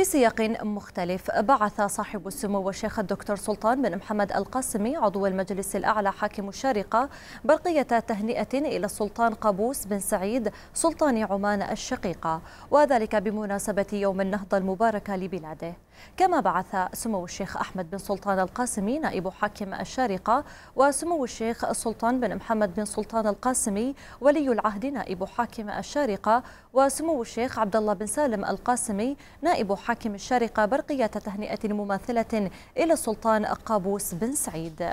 في سياق مختلف بعث صاحب السمو الشيخ الدكتور سلطان بن محمد القاسمي عضو المجلس الأعلى حاكم الشارقة برقية تهنئة إلى السلطان قابوس بن سعيد سلطان عمان الشقيقة وذلك بمناسبة يوم النهضة المباركة لبلاده كما بعث سمو الشيخ أحمد بن سلطان القاسمي نائب حاكم الشارقة وسمو الشيخ السلطان بن محمد بن سلطان القاسمي ولي العهد نائب حاكم الشارقة وسمو الشيخ عبد الله بن سالم القاسمي نائب حاكم حاكم الشارقة برقية تهنئة مماثلة إلى السلطان قابوس بن سعيد